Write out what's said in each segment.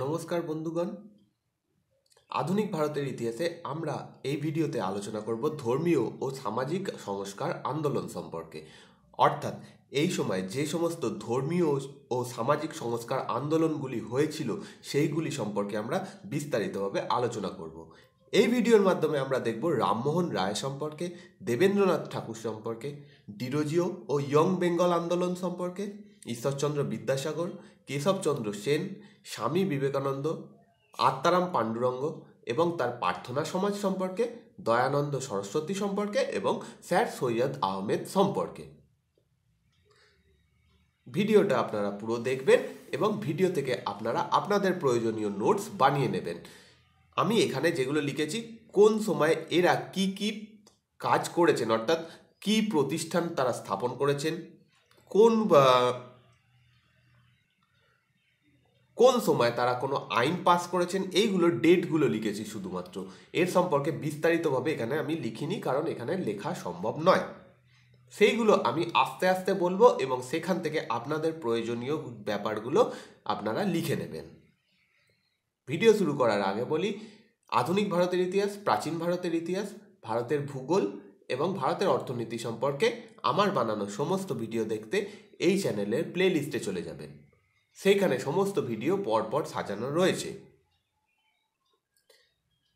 নমস্কার বন্ধুগণ আধুনিক ভারতের ইতিহাসে আমরা এই ভিডিওতে আলোচনা করব ধর্মীয় ও সামাজিক সংস্কার আন্দোলন সম্পর্কে অর্থাৎ এই সময় যে সমস্ত ধর্মীয় ও সামাজিক সংস্কার আন্দোলনগুলি হয়েছিল সেইগুলি সম্পর্কে আমরা বিস্তারিতভাবে আলোচনা করব এই ভিডিওর মাধ্যমে আমরা দেখব রামমোহন রায় সম্পর্কে দেবেন্দ্রনাথ ঠাকুর সম্পর্কে ডিরোজিও ও ইয়ং বেঙ্গল আন্দোলন সম্পর্কে ঈশ্বরচন্দ্র বিদ্যাসাগর কেশবচন্দ্র সেন স্বামী বিবেকানন্দ আত্মারাম পাণ্ডুরঙ্গ এবং তার প্রার্থনা সমাজ সম্পর্কে দয়ানন্দ সরস্বতী সম্পর্কে এবং স্যার সৈয়দ আহমেদ সম্পর্কে ভিডিওটা আপনারা পুরো দেখবেন এবং ভিডিও থেকে আপনারা আপনাদের প্রয়োজনীয় নোটস বানিয়ে নেবেন আমি এখানে যেগুলো লিখেছি কোন সময় এরা কি কি কাজ করেছেন অর্থাৎ কি প্রতিষ্ঠান তারা স্থাপন করেছেন কোন কোন সময় তারা কোনো আইন পাস করেছেন এইগুলো ডেটগুলো লিখেছি শুধুমাত্র এর সম্পর্কে বিস্তারিতভাবে এখানে আমি লিখিনি কারণ এখানে লেখা সম্ভব নয় সেইগুলো আমি আস্তে আস্তে বলবো এবং সেখান থেকে আপনাদের প্রয়োজনীয় ব্যাপারগুলো আপনারা লিখে নেবেন ভিডিও শুরু করার আগে বলি আধুনিক ভারতের ইতিহাস প্রাচীন ভারতের ইতিহাস ভারতের ভূগোল এবং ভারতের অর্থনীতি সম্পর্কে আমার বানানো সমস্ত ভিডিও দেখতে এই চ্যানেলের প্লেলিস্টে চলে যাবেন সেইখানে সমস্ত ভিডিও পরপর সাজানো রয়েছে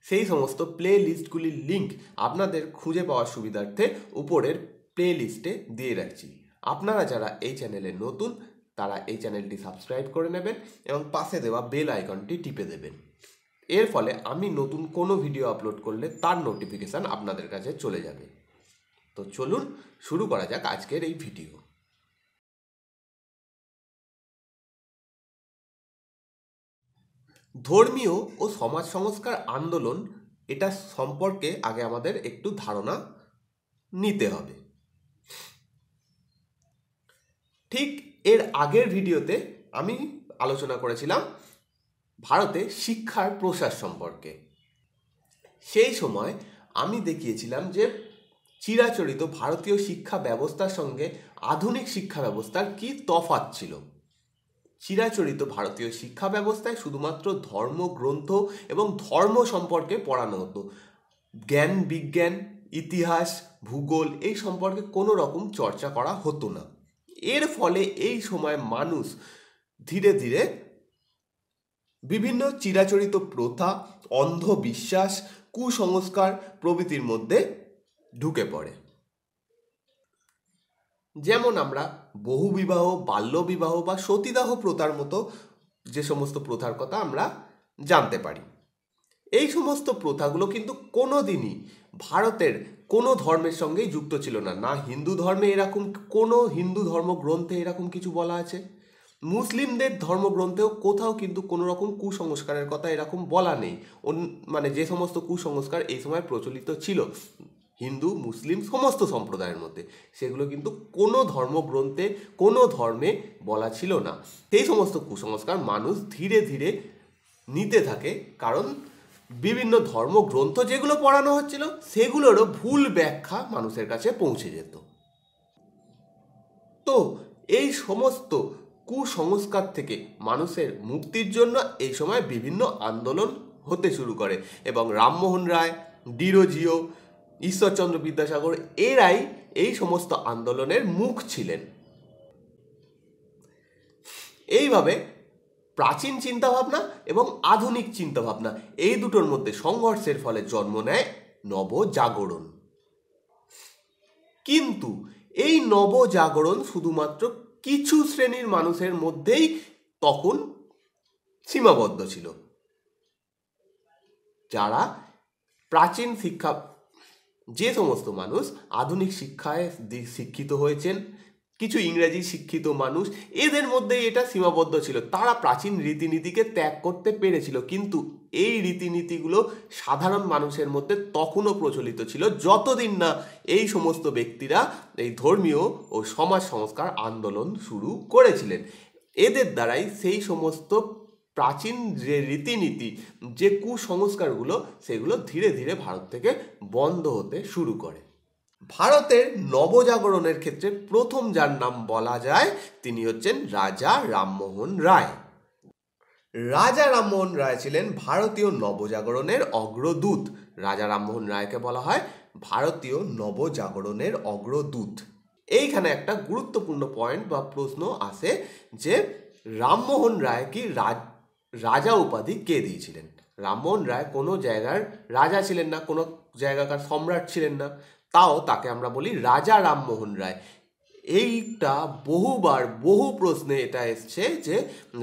সেই সমস্ত প্লে লিস্টগুলির লিঙ্ক আপনাদের খুঁজে পাওয়ার সুবিধার্থে উপরের প্লে লিস্টে দিয়ে রাখছি আপনারা যারা এই চ্যানেলে নতুন তারা এই চ্যানেলটি সাবস্ক্রাইব করে নেবেন এবং পাশে দেওয়া বেল আইকনটি টিপে দেবেন এর ফলে আমি নতুন কোনো ভিডিও আপলোড করলে তার নোটিফিকেশান আপনাদের কাছে চলে যাবে তো চলুন শুরু করা যাক আজকের এই ভিডিও ধর্মীয় ও সমাজ সংস্কার আন্দোলন এটা সম্পর্কে আগে আমাদের একটু ধারণা নিতে হবে ঠিক এর আগের ভিডিওতে আমি আলোচনা করেছিলাম ভারতে শিক্ষার প্রসার সম্পর্কে সেই সময় আমি দেখিয়েছিলাম যে চিরাচরিত ভারতীয় শিক্ষা ব্যবস্থার সঙ্গে আধুনিক শিক্ষা ব্যবস্থার কি তফাত ছিল চিরাচরিত ভারতীয় শিক্ষা ব্যবস্থায় শুধুমাত্র ধর্মগ্রন্থ এবং ধর্ম সম্পর্কে পড়ানো হতো জ্ঞান বিজ্ঞান ইতিহাস ভূগোল এই সম্পর্কে কোনো রকম চর্চা করা হতো না এর ফলে এই সময় মানুষ ধীরে ধীরে বিভিন্ন চিরাচরিত প্রথা অন্ধবিশ্বাস কুসংস্কার প্রভৃতির মধ্যে ঢুকে পড়ে যেমন আমরা বহুবিবাহ বাল্যবিবাহ বা সতীদাহ প্রথার মতো যে সমস্ত প্রথার কথা আমরা জানতে পারি এই সমস্ত প্রথাগুলো কিন্তু কোনো দিনই ভারতের কোনো ধর্মের সঙ্গেই যুক্ত ছিল না না হিন্দু ধর্মে এরকম কোনো হিন্দু ধর্মগ্রন্থে এরকম কিছু বলা আছে মুসলিমদের ধর্মগ্রন্থেও কোথাও কিন্তু কোনো রকম কুসংস্কারের কথা এরকম বলা নেই মানে যে সমস্ত কুসংস্কার এই সময় প্রচলিত ছিল হিন্দু মুসলিম সমস্ত সম্প্রদায়ের মধ্যে সেগুলো কিন্তু কোনো ধর্মগ্রন্থে কোনো ধর্মে বলা ছিল না সেই সমস্ত কুসংস্কার মানুষ ধীরে ধীরে নিতে থাকে কারণ বিভিন্ন ধর্মগ্রন্থ যেগুলো পড়ানো হচ্ছিল সেগুলোরও ভুল ব্যাখ্যা মানুষের কাছে পৌঁছে যেত তো এই সমস্ত কুসংস্কার থেকে মানুষের মুক্তির জন্য এই সময় বিভিন্ন আন্দোলন হতে শুরু করে এবং রামমোহন রায় ডিরোজিও ঈশ্বরচন্দ্র বিদ্যাসাগর এরাই এই সমস্ত আন্দোলনের মুখ ছিলেন এইভাবে প্রাচীন চিন্তাভাবনা এবং আধুনিক চিন্তাভাবনা এই দুটোর মধ্যে সংঘর্ষের ফলে জন্ম নেয় নবজাগরণ কিন্তু এই নবজাগরণ শুধুমাত্র কিছু শ্রেণীর মানুষের মধ্যেই তখন সীমাবদ্ধ ছিল যারা প্রাচীন শিক্ষা যে সমস্ত মানুষ আধুনিক শিক্ষায় শিক্ষিত হয়েছেন কিছু ইংরেজি শিক্ষিত মানুষ এদের মধ্যে এটা সীমাবদ্ধ ছিল তারা প্রাচীন রীতিনীতিকে ত্যাগ করতে পেরেছিল কিন্তু এই রীতিনীতিগুলো সাধারণ মানুষের মধ্যে তখনও প্রচলিত ছিল যতদিন না এই সমস্ত ব্যক্তিরা এই ধর্মীয় ও সমাজ সংস্কার আন্দোলন শুরু করেছিলেন এদের দ্বারাই সেই সমস্ত প্রাচীন যে রীতিনীতি যে কুসংস্কারগুলো সেগুলো ধীরে ধীরে ভারত থেকে বন্ধ হতে শুরু করে ভারতের নবজাগরণের ক্ষেত্রে প্রথম যার নাম বলা যায় তিনি হচ্ছেন রাজা রামমোহন রায় রাজা রামমোহন রায় ছিলেন ভারতীয় নবজাগরণের অগ্রদূত রাজা রামমোহন রায়কে বলা হয় ভারতীয় নবজাগরণের অগ্রদূত এইখানে একটা গুরুত্বপূর্ণ পয়েন্ট বা প্রশ্ন আসে যে রামমোহন রায় কি রাজ রাজা উপাধি কে দিয়েছিলেন রামমোহন রায় কোনো জায়গার রাজা ছিলেন না কোনো জায়গাকার সম্রাট ছিলেন না তাও তাকে আমরা বলি রাজা রামমোহন রায় এইটা বহুবার বহু প্রশ্নে এটা এসছে যে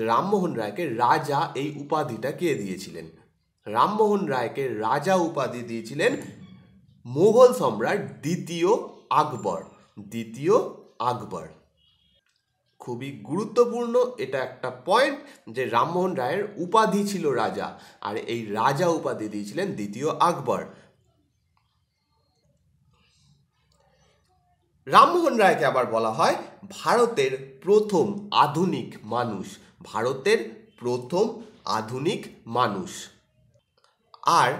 রামমোহন রায়কে রাজা এই উপাধিটা কে দিয়েছিলেন রামমোহন রায়কে রাজা উপাধি দিয়েছিলেন মুঘল সম্রাট দ্বিতীয় আকবর দ্বিতীয় আকবর খুবই গুরুত্বপূর্ণ এটা একটা পয়েন্ট যে রামমোহন রায়ের উপাধি ছিল রাজা আর এই রাজা উপাধি দিয়েছিলেন দ্বিতীয় আকবর রামমোহন রায়কে আবার বলা হয় ভারতের প্রথম আধুনিক মানুষ ভারতের প্রথম আধুনিক মানুষ আর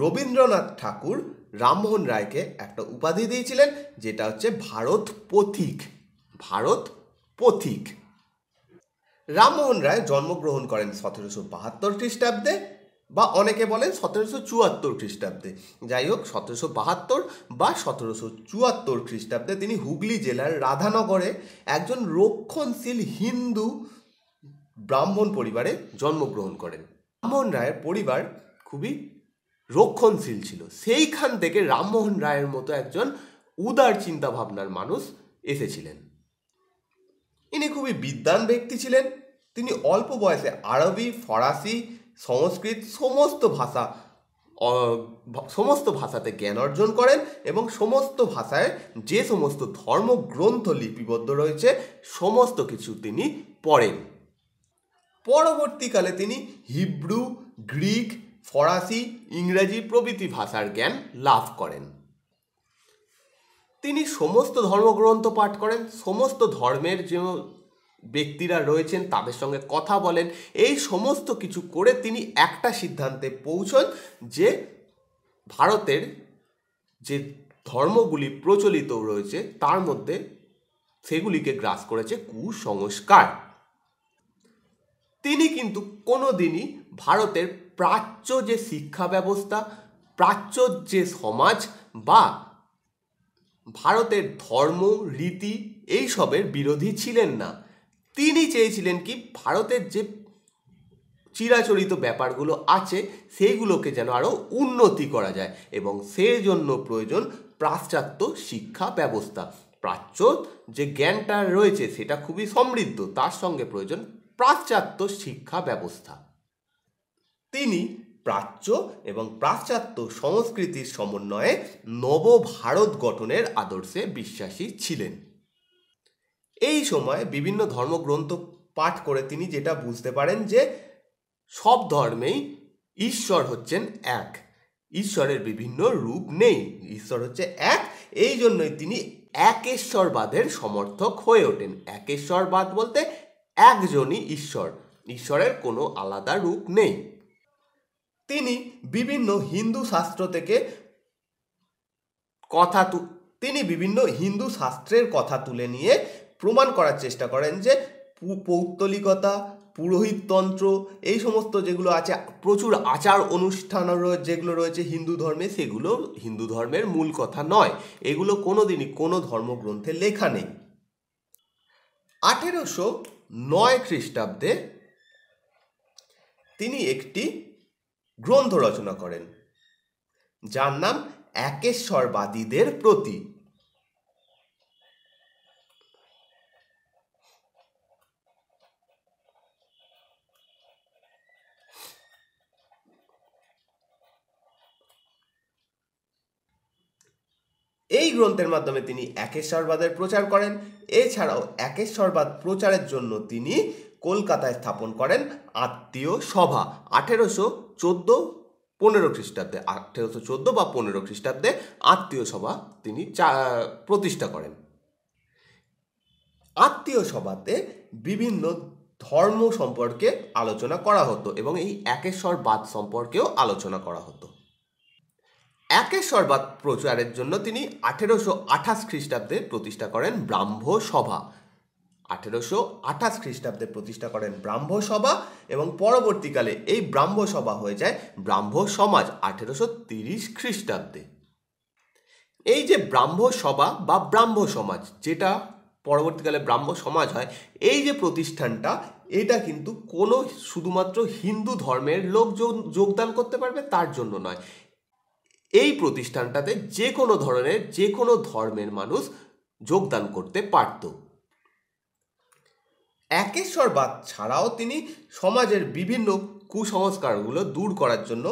রবীন্দ্রনাথ ঠাকুর রামমোহন রায়কে একটা উপাধি দিয়েছিলেন যেটা হচ্ছে ভারত পথিক ভারত পথিক রামমোহন রায় জন্মগ্রহণ করেন সতেরোশো বাহাত্তর খ্রিস্টাব্দে বা অনেকে বলেন সতেরোশো চুয়াত্তর খ্রিস্টাব্দে যাই হোক সতেরোশো বাহাত্তর বা সতেরোশো চুয়াত্তর খ্রিস্টাব্দে তিনি হুগলি জেলার রাধানগরে একজন রক্ষণশীল হিন্দু ব্রাহ্মণ পরিবারে জন্মগ্রহণ করেন রামমোহন রায়ের পরিবার খুবই রক্ষণশীল ছিল সেইখান থেকে রামমোহন রায়ের মতো একজন উদার চিন্তাভাবনার মানুষ এসেছিলেন ইনি খুবই বিদ্বান ব্যক্তি ছিলেন তিনি অল্প বয়সে আরবি ফরাসি সংস্কৃত সমস্ত ভাষা সমস্ত ভাষাতে জ্ঞান অর্জন করেন এবং সমস্ত ভাষায় যে সমস্ত ধর্মগ্রন্থ লিপিবদ্ধ রয়েছে সমস্ত কিছু তিনি পড়েন পরবর্তীকালে তিনি হিব্রু গ্রিক ফরাসি ইংরাজি প্রভৃতি ভাষার জ্ঞান লাভ করেন তিনি সমস্ত ধর্মগ্রন্থ পাঠ করেন সমস্ত ধর্মের যে ব্যক্তিরা রয়েছেন তাদের সঙ্গে কথা বলেন এই সমস্ত কিছু করে তিনি একটা সিদ্ধান্তে পৌঁছন যে ভারতের যে ধর্মগুলি প্রচলিত রয়েছে তার মধ্যে সেগুলিকে গ্রাস করেছে কুসংস্কার তিনি কিন্তু কোনো দিনই ভারতের প্রাচ্য যে শিক্ষা ব্যবস্থা প্রাচ্য যে সমাজ বা ভারতের ধর্ম রীতি এইসবের বিরোধী ছিলেন না তিনি চেয়েছিলেন কি ভারতের যে চিরাচরিত ব্যাপারগুলো আছে সেইগুলোকে যেন আরও উন্নতি করা যায় এবং জন্য প্রয়োজন পাশ্চাত্য শিক্ষা ব্যবস্থা প্রাচ্য যে জ্ঞানটা রয়েছে সেটা খুবই সমৃদ্ধ তার সঙ্গে প্রয়োজন পাশ্চাত্য শিক্ষা ব্যবস্থা তিনি প্রাচ্য এবং পাশ্চাত্য সংস্কৃতির সমন্বয়ে নব ভারত গঠনের আদর্শে বিশ্বাসী ছিলেন এই সময় বিভিন্ন ধর্মগ্রন্থ পাঠ করে তিনি যেটা বুঝতে পারেন যে সব ধর্মেই ঈশ্বর হচ্ছেন এক ঈশ্বরের বিভিন্ন রূপ নেই ঈশ্বর হচ্ছে এক এই জন্যই তিনি একেশ্বরবাদের সমর্থক হয়ে ওঠেন একেশ্বরবাদ বলতে একজনই ঈশ্বর ঈশ্বরের কোনো আলাদা রূপ নেই তিনি বিভিন্ন হিন্দু শাস্ত্র থেকে কথা তু তিনি বিভিন্ন হিন্দু শাস্ত্রের কথা তুলে নিয়ে প্রমাণ করার চেষ্টা করেন যে পৌত্তলিকতা পুরোহিততন্ত্র এই সমস্ত যেগুলো আছে প্রচুর আচার অনুষ্ঠান যেগুলো রয়েছে হিন্দু ধর্মে সেগুলো হিন্দু ধর্মের মূল কথা নয় এগুলো কোনো দিনই কোনো ধর্মগ্রন্থে লেখা নেই আঠেরোশো নয় খ্রিস্টাব্দে তিনি একটি গ্রন্থ রচনা করেন যার নাম একেশ্বরবাদীদের প্রতি এই গ্রন্থের মাধ্যমে তিনি একেশ্বরবাদের প্রচার করেন এছাড়াও একেশ্বরবাদ প্রচারের জন্য তিনি কলকাতায় স্থাপন করেন আত্মীয় সভা আঠেরোশো চোদ্দো পনেরো খ্রিস্টাব্দে আঠেরোশো চোদ্দো বা পনেরো খ্রিস্টাব্দে আত্মীয় সভা তিনি প্রতিষ্ঠা করেন আত্মীয় সভাতে বিভিন্ন ধর্ম সম্পর্কে আলোচনা করা হতো এবং এই একেশ্বরবাদ সম্পর্কেও আলোচনা করা হতো একেশ্বরবাদ প্রচারের জন্য তিনি আঠেরোশো আঠাশ খ্রিস্টাব্দে প্রতিষ্ঠা করেন ব্রাহ্ম সভা আঠেরোশো আঠাশ খ্রিস্টাব্দে প্রতিষ্ঠা করেন ব্রাহ্ম সভা এবং পরবর্তীকালে এই ব্রাহ্ম সভা হয়ে যায় ব্রাহ্ম সমাজ আঠেরোশো তিরিশ খ্রিস্টাব্দে এই যে ব্রাহ্ম সভা বা ব্রাহ্ম সমাজ যেটা পরবর্তীকালে ব্রাহ্ম সমাজ হয় এই যে প্রতিষ্ঠানটা এটা কিন্তু কোনো শুধুমাত্র হিন্দু ধর্মের লোক যোগদান করতে পারবে তার জন্য নয় এই প্রতিষ্ঠানটাতে যে কোনো ধরনের যে কোনো ধর্মের মানুষ যোগদান করতে পারতো একেশ্বরবাদ ছাড়াও তিনি সমাজের বিভিন্ন কুসংস্কারগুলো দূর করার জন্য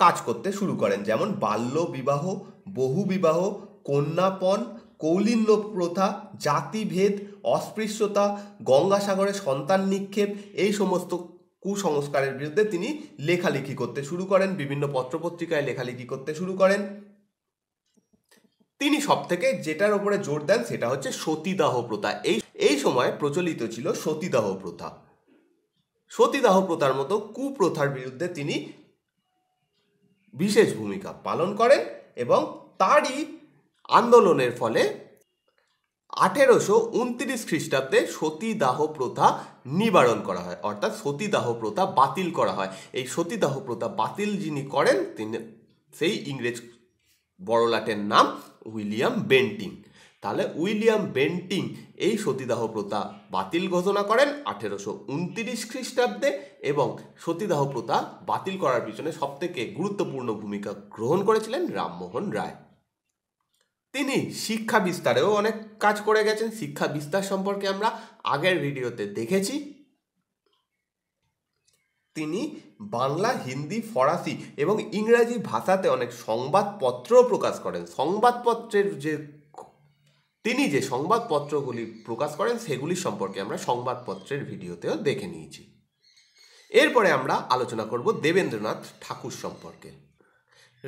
কাজ করতে শুরু করেন যেমন বাল্য বিবাহ বহু বিবাহ কন্যাপণ কৌলিন্য প্রথা জাতিভেদ অস্পৃশ্যতা গঙ্গাসাগরে সন্তান নিক্ষেপ এই সমস্ত কুসংস্কারের বিরুদ্ধে তিনি লেখালেখি করতে শুরু করেন বিভিন্ন পত্রপত্রিকায় লেখালেখি করতে শুরু করেন তিনি সব থেকে যেটার ওপরে জোর দেন সেটা হচ্ছে সতীদাহ প্রথা এই এই সময় প্রচলিত ছিল সতীদাহ প্রথা সতীদাহ প্রথার মতো কুপ্রথার বিরুদ্ধে তিনি বিশেষ ভূমিকা পালন করেন এবং তারই আন্দোলনের ফলে আঠেরোশো উনত্রিশ খ্রিস্টাব্দে সতীদাহ প্রথা নিবারণ করা হয় অর্থাৎ সতীদাহ প্রথা বাতিল করা হয় এই সতীদাহ প্রথা বাতিল যিনি করেন তিনি সেই ইংরেজ বড়লাটের নাম উইলিয়াম বেন্টিং তাহলে উইলিয়াম বেন্টিং এই সতীদাহ প্রথা বাতিল ঘোষণা করেন আঠেরোশো উনতিরিশ খ্রিস্টাব্দে এবং সতীদাহ প্রথা বাতিল করার পিছনে সবথেকে গুরুত্বপূর্ণ ভূমিকা গ্রহণ করেছিলেন রামমোহন রায় তিনি শিক্ষা বিস্তারেও অনেক কাজ করে গেছেন শিক্ষা বিস্তার সম্পর্কে আমরা আগের ভিডিওতে দেখেছি তিনি বাংলা হিন্দি ফরাসি এবং ইংরাজি ভাষাতে অনেক সংবাদপত্র প্রকাশ করেন সংবাদপত্রের যে তিনি যে সংবাদপত্রগুলি প্রকাশ করেন সেগুলি সম্পর্কে আমরা সংবাদপত্রের ভিডিওতেও দেখে নিয়েছি এরপরে আমরা আলোচনা করব দেবেন্দ্রনাথ ঠাকুর সম্পর্কে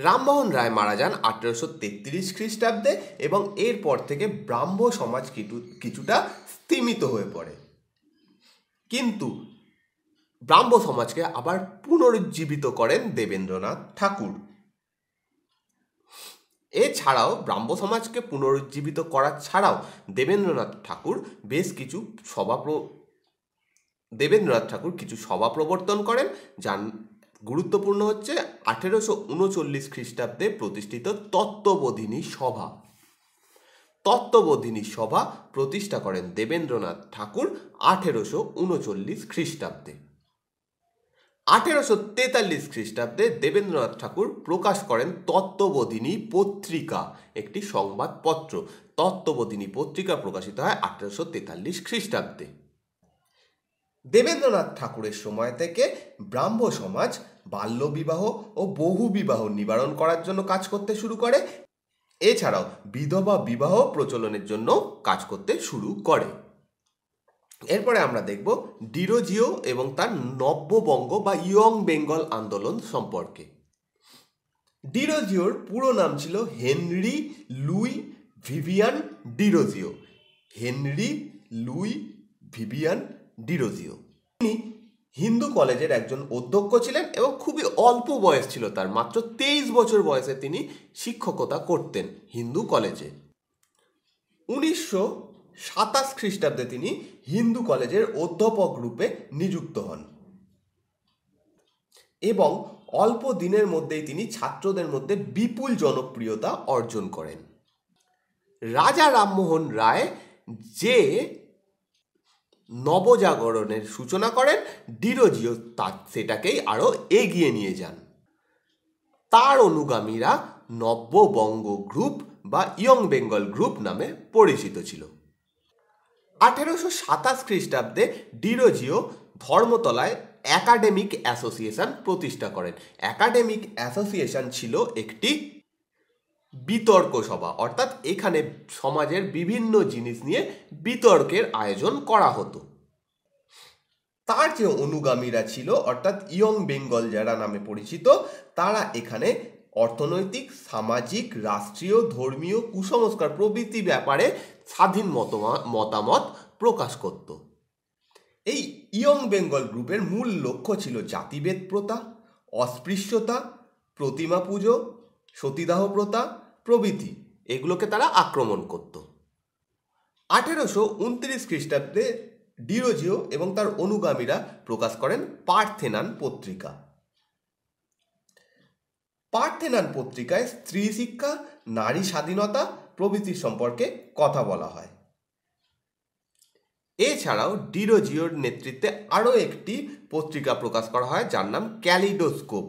রামমোহন রায় মারা যান আঠেরোশো তেত্রিশ খ্রিস্টাব্দে এবং এরপর থেকে ব্রাহ্ম সমাজ কিছুটা স্তীমিত হয়ে পড়ে কিন্তু ব্রাহ্ম সমাজকে আবার পুনরুজ্জীবিত করেন দেবেন্দ্রনাথ ঠাকুর এছাড়াও ব্রাহ্ম সমাজকে পুনরুজ্জীবিত করা ছাড়াও দেবেন্দ্রনাথ ঠাকুর বেশ কিছু সভা দেবেন্দ্রনাথ ঠাকুর কিছু সভা প্রবর্তন করেন যার গুরুত্বপূর্ণ হচ্ছে আঠেরোশো উনচল্লিশ খ্রিস্টাব্দে প্রতিষ্ঠিত তত্ত্ববোধিনী সভা তত্ত্ববোধিনী সভা প্রতিষ্ঠা করেন দেবেন্দ্রনাথ ঠাকুর আঠেরোশো উনচল্লিশ খ্রিস্টাব্দে আঠেরোশো তেতাল্লিশ খ্রিস্টাব্দে দেবেন্দ্রনাথ ঠাকুর প্রকাশ করেন তত্ত্ববোধিনী পত্রিকা একটি সংবাদপত্র তত্ত্ববোধিনী পত্রিকা প্রকাশিত হয় আঠেরোশো তেতাল্লিশ খ্রিস্টাব্দে দেবেন্দ্রনাথ ঠাকুরের সময় থেকে ব্রাহ্ম সমাজ বাল্যবিবাহ ও বহুবিবাহ নিবারণ করার জন্য কাজ করতে শুরু করে এছাড়াও বিধবা বিবাহ প্রচলনের জন্য কাজ করতে শুরু করে এরপরে আমরা দেখব ডিরোজিও এবং তার নব্যবঙ্গ বা ইয়ং বেঙ্গল আন্দোলন সম্পর্কে ডিরোজিওর পুরো নাম ছিল Henry Louis Vivian Derozio Henry Louis Vivian Derozio তিনি হিন্দু কলেজের একজন অধ্যক্ষ ছিলেন এবং খুবই অল্প বয়স ছিল তার মাত্র তেইশ বছর বয়সে তিনি শিক্ষকতা করতেন হিন্দু কলেজে উনিশশো সাতাশ খ্রিস্টাব্দে তিনি হিন্দু কলেজের অধ্যাপক রূপে নিযুক্ত হন এবং অল্প দিনের মধ্যেই তিনি ছাত্রদের মধ্যে বিপুল জনপ্রিয়তা অর্জন করেন রাজা রামমোহন রায় যে নবজাগরণের সূচনা করেন ডিরোজিও তা সেটাকেই আরও এগিয়ে নিয়ে যান তার অনুগামীরা নব্যবঙ্গ গ্রুপ বা ইয়ং বেঙ্গল গ্রুপ নামে পরিচিত ছিল আঠেরোশো সাতাশ খ্রিস্টাব্দে ডিরোজিও ধর্মতলায় অ্যাকাডেমিক অ্যাসোসিয়েশন প্রতিষ্ঠা করেন অ্যাকাডেমিক অ্যাসোসিয়েশন ছিল একটি বিতর্ক সভা অর্থাৎ এখানে সমাজের বিভিন্ন জিনিস নিয়ে বিতর্কের আয়োজন করা হতো তার যে অনুগামীরা ছিল অর্থাৎ ইয়ং বেঙ্গল যারা নামে পরিচিত তারা এখানে অর্থনৈতিক সামাজিক রাষ্ট্রীয় ধর্মীয় কুসংস্কার প্রভৃতি ব্যাপারে স্বাধীন মতামত প্রকাশ করত এই ইয়ং বেঙ্গল গ্রুপের মূল লক্ষ্য ছিল জাতিভেদ প্রথা অস্পৃশ্যতা প্রতিমা পুজো সতীদাহ প্রথা প্রভৃতি এগুলোকে তারা আক্রমণ করত আঠেরোশো উনত্রিশ খ্রিস্টাব্দে ডিরোজিও এবং তার অনুগামীরা প্রকাশ করেন পার্থেনান পত্রিকা পার্থেনান পত্রিকায় স্ত্রী শিক্ষা নারী স্বাধীনতা প্রভৃতি সম্পর্কে কথা বলা হয় এছাড়াও ডিরোজিওর নেতৃত্বে আরও একটি পত্রিকা প্রকাশ করা হয় যার নাম ক্যালিডোস্কোপ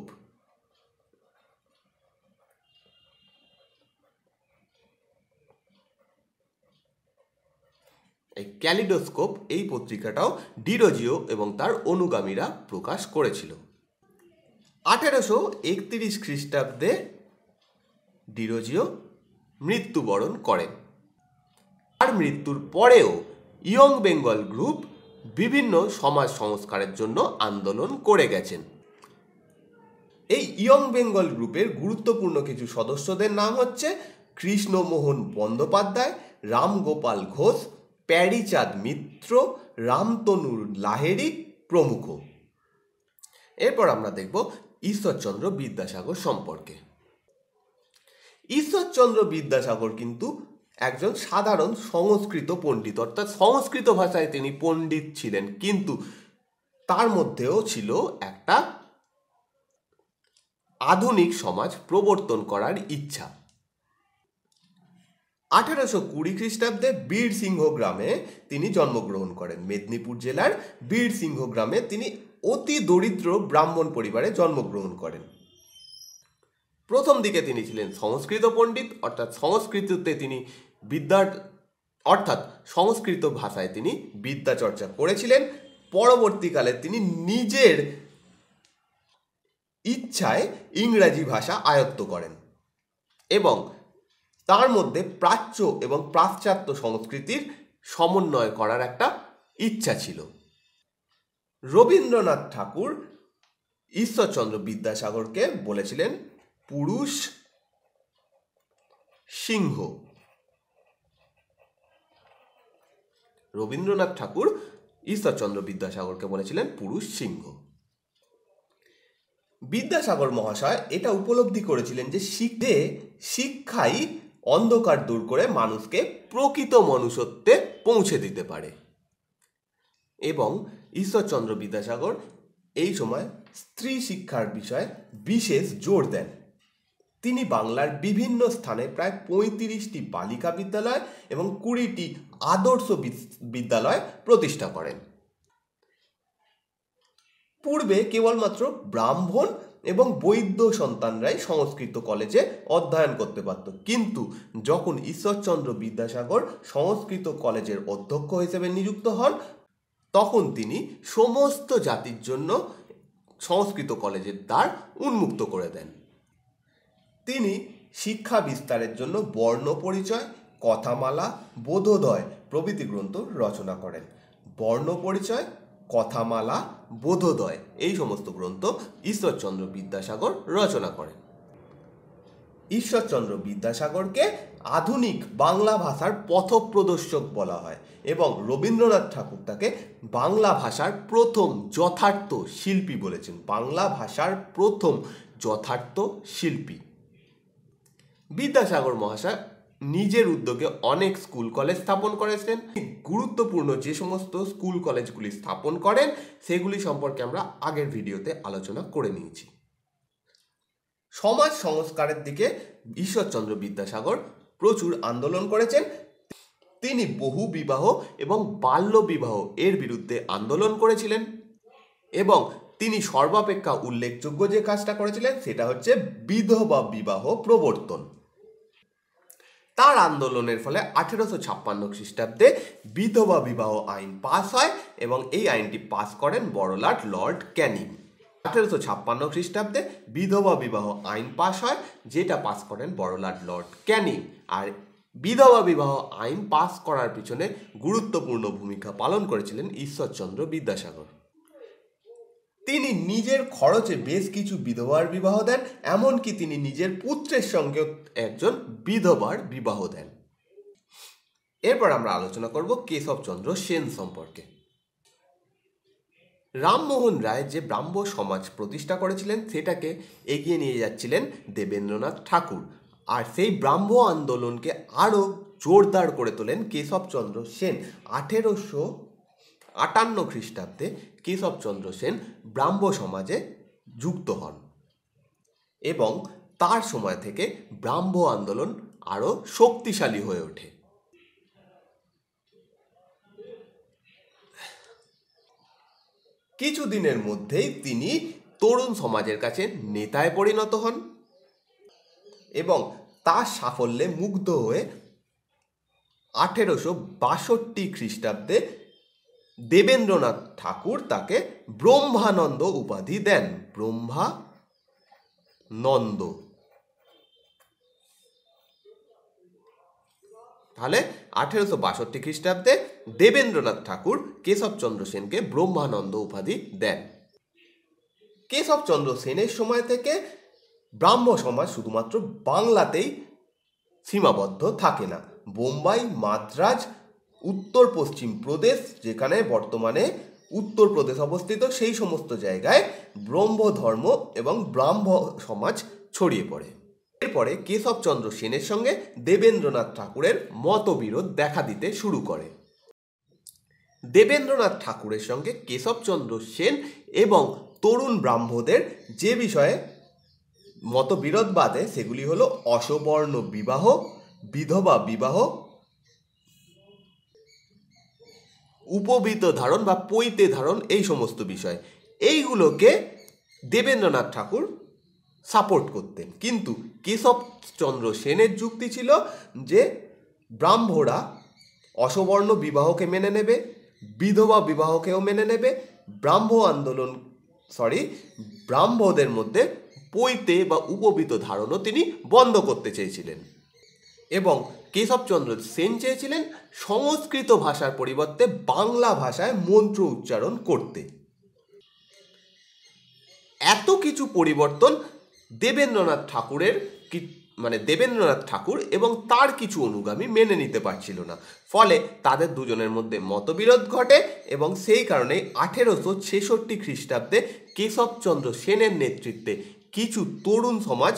এই ক্যালিডোস্কোপ এই পত্রিকাটাও ডিরোজিও এবং তার অনুগামীরা প্রকাশ করেছিল আঠেরোশো একত্রিশ খ্রিস্টাব্দে ডিরোজিও মৃত্যুবরণ করেন তার মৃত্যুর পরেও ইয়ং বেঙ্গল গ্রুপ বিভিন্ন সমাজ সংস্কারের জন্য আন্দোলন করে গেছেন এই ইয়ং বেঙ্গল গ্রুপের গুরুত্বপূর্ণ কিছু সদস্যদের নাম হচ্ছে কৃষ্ণমোহন বন্দ্যোপাধ্যায় রামগোপাল ঘোষ প্যারিচাঁদ মিত্র রামতনুর লাহেরি প্রমুখ এরপর আমরা দেখব ঈশ্বরচন্দ্র বিদ্যাসাগর সম্পর্কে ঈশ্বরচন্দ্র বিদ্যাসাগর কিন্তু একজন সাধারণ সংস্কৃত পণ্ডিত অর্থাৎ সংস্কৃত ভাষায় তিনি পণ্ডিত ছিলেন কিন্তু তার মধ্যেও ছিল একটা আধুনিক সমাজ প্রবর্তন করার ইচ্ছা আঠারোশো কুড়ি খ্রিস্টাব্দে বীরসিংহ গ্রামে তিনি জন্মগ্রহণ করেন মেদিনীপুর জেলার বীরসিংহ গ্রামে তিনি অতি দরিদ্র ব্রাহ্মণ পরিবারে জন্মগ্রহণ করেন প্রথম দিকে তিনি ছিলেন সংস্কৃত পণ্ডিত অর্থাৎ সংস্কৃততে তিনি বিদ্যা অর্থাৎ সংস্কৃত ভাষায় তিনি বিদ্যা চর্চা করেছিলেন পরবর্তীকালে তিনি নিজের ইচ্ছায় ইংরাজি ভাষা আয়ত্ত করেন এবং তার মধ্যে প্রাচ্য এবং পাশ্চাত্য সংস্কৃতির সমন্বয় করার একটা ইচ্ছা ছিল রবীন্দ্রনাথ ঠাকুর ঈশ্বরচন্দ্র বিদ্যাসাগরকে বলেছিলেন পুরুষ সিংহ রবীন্দ্রনাথ ঠাকুর ঈশ্বরচন্দ্র বিদ্যাসাগরকে বলেছিলেন পুরুষ সিংহ বিদ্যাসাগর মহাশয় এটা উপলব্ধি করেছিলেন যে শিখে শিক্ষাই অন্ধকার দূর করে মানুষকে প্রকৃত মনুষ্যত্বে পৌঁছে দিতে পারে এবং ঈশ্বরচন্দ্র বিদ্যাসাগর এই সময় স্ত্রী শিক্ষার বিষয়ে বিশেষ জোর দেন তিনি বাংলার বিভিন্ন স্থানে প্রায় পঁয়ত্রিশটি বালিকা বিদ্যালয় এবং কুড়িটি আদর্শ বিদ্যালয় প্রতিষ্ঠা করেন পূর্বে কেবলমাত্র ব্রাহ্মণ এবং বৈদ্য সন্তানরাই সংস্কৃত কলেজে অধ্যয়ন করতে পারত কিন্তু যখন ঈশ্বরচন্দ্র বিদ্যাসাগর সংস্কৃত কলেজের অধ্যক্ষ হিসেবে নিযুক্ত হন তখন তিনি সমস্ত জাতির জন্য সংস্কৃত কলেজের দ্বার উন্মুক্ত করে দেন তিনি শিক্ষা বিস্তারের জন্য বর্ণ পরিচয় কথামালা বোধোদয় প্রভৃতি গ্রন্থ রচনা করেন বর্ণ পরিচয় কথামালা বোধোদয় এই সমস্ত গ্রন্থ ঈশ্বরচন্দ্র বিদ্যাসাগর রচনা করেন ঈশ্বরচন্দ্র বিদ্যাসাগরকে আধুনিক বাংলা ভাষার পথপ্রদর্শক বলা হয় এবং রবীন্দ্রনাথ ঠাকুর তাকে বাংলা ভাষার প্রথম যথার্থ শিল্পী বলেছেন বাংলা ভাষার প্রথম যথার্থ শিল্পী বিদ্যাসাগর মহাশয় নিজের উদ্যোগে অনেক স্কুল কলেজ স্থাপন করেছেন গুরুত্বপূর্ণ যে সমস্ত স্কুল কলেজগুলি স্থাপন করেন সেগুলি সম্পর্কে আমরা আগের ভিডিওতে আলোচনা করে নিয়েছি সমাজ সংস্কারের দিকে ঈশ্বরচন্দ্র বিদ্যাসাগর প্রচুর আন্দোলন করেছেন তিনি বহু বিবাহ এবং বাল্য বিবাহ এর বিরুদ্ধে আন্দোলন করেছিলেন এবং তিনি সর্বাপেক্ষা উল্লেখযোগ্য যে কাজটা করেছিলেন সেটা হচ্ছে বিধবা বিবাহ প্রবর্তন তার আন্দোলনের ফলে আঠেরোশো ছাপ্পান্ন খ্রিস্টাব্দে বিধবা বিবাহ আইন পাস হয় এবং এই আইনটি পাস করেন বড়লাট লর্ড ক্যানিং আঠেরোশো ছাপ্পান্ন খ্রিস্টাব্দে বিধবা বিবাহ আইন পাশ হয় যেটা পাস করেন বড়লাট লর্ড ক্যানিং আর বিধবা বিবাহ আইন পাস করার পিছনে গুরুত্বপূর্ণ ভূমিকা পালন করেছিলেন ঈশ্বরচন্দ্র বিদ্যাসাগর তিনি নিজের খরচে বেশ কিছু বিধবার বিবাহ দেন এমনকি তিনি নিজের পুত্রের সঙ্গে একজন বিধবার বিবাহ দেন এরপর আমরা আলোচনা করব কেশবচন্দ্র সেন সম্পর্কে রামমোহন রায় যে ব্রাহ্ম সমাজ প্রতিষ্ঠা করেছিলেন সেটাকে এগিয়ে নিয়ে যাচ্ছিলেন দেবেন্দ্রনাথ ঠাকুর আর সেই ব্রাহ্ম আন্দোলনকে আরও জোরদার করে তোলেন কেশবচন্দ্র সেন আঠেরোশো আটান্ন খ্রিস্টাব্দে কেশবচন্দ্র সেন ব্রাহ্ম সমাজে যুক্ত হন এবং তার সময় থেকে ব্রাহ্ম আন্দোলন আরও শক্তিশালী হয়ে ওঠে কিছুদিনের মধ্যেই তিনি তরুণ সমাজের কাছে নেতায় পরিণত হন এবং তার সাফল্যে মুগ্ধ হয়ে আঠেরোশো বাষট্টি খ্রিস্টাব্দে দেবেন্দ্রনাথ ঠাকুর তাকে ব্রহ্মানন্দ উপাধি দেন ব্রহ্মা নন্দ তাহলে আঠেরোশো বাষট্টি খ্রিস্টাব্দে দেবেন্দ্রনাথ ঠাকুর কেশবচন্দ্র সেনকে ব্রহ্মানন্দ উপাধি দেন কেশবচন্দ্র সেনের সময় থেকে ব্রাহ্ম সমাজ শুধুমাত্র বাংলাতেই সীমাবদ্ধ থাকে না বোম্বাই মাদ্রাজ উত্তর পশ্চিম প্রদেশ যেখানে বর্তমানে উত্তরপ্রদেশ অবস্থিত সেই সমস্ত জায়গায় ব্রহ্ম ধর্ম এবং ব্রাহ্ম সমাজ ছড়িয়ে পড়ে এরপরে কেশবচন্দ্র সেনের সঙ্গে দেবেন্দ্রনাথ ঠাকুরের মতবিরোধ দেখা দিতে শুরু করে দেবেন্দ্রনাথ ঠাকুরের সঙ্গে কেশবচন্দ্র সেন এবং তরুণ ব্রাহ্মদের যে বিষয়ে মতবিরোধ বাদে সেগুলি হলো অসবর্ণ বিবাহ বিধবা বিবাহ উপবৃত ধারণ বা পৈতে ধারণ এই সমস্ত বিষয় এইগুলোকে দেবেন্দ্রনাথ ঠাকুর সাপোর্ট করতেন কিন্তু কেশবচন্দ্র সেনের যুক্তি ছিল যে ব্রাহ্মরা অসবর্ণ বিবাহকে মেনে নেবে বিধবা বিবাহকেও মেনে নেবে ব্রাহ্ম আন্দোলন সরি ব্রাহ্মদের মধ্যে পৈতে বা উপবিত ধারণও তিনি বন্ধ করতে চেয়েছিলেন এবং কেশবচন্দ্র সেন চেয়েছিলেন সংস্কৃত ভাষার পরিবর্তে বাংলা ভাষায় মন্ত্র উচ্চারণ করতে এত কিছু পরিবর্তন দেবেন্দ্রনাথ ঠাকুরের কি মানে দেবেন্দ্রনাথ ঠাকুর এবং তার কিছু অনুগামী মেনে নিতে পারছিল না ফলে তাদের দুজনের মধ্যে মতবিরোধ ঘটে এবং সেই কারণেই আঠেরোশো ছেষট্টি খ্রিস্টাব্দে কেশবচন্দ্র সেনের নেতৃত্বে কিছু তরুণ সমাজ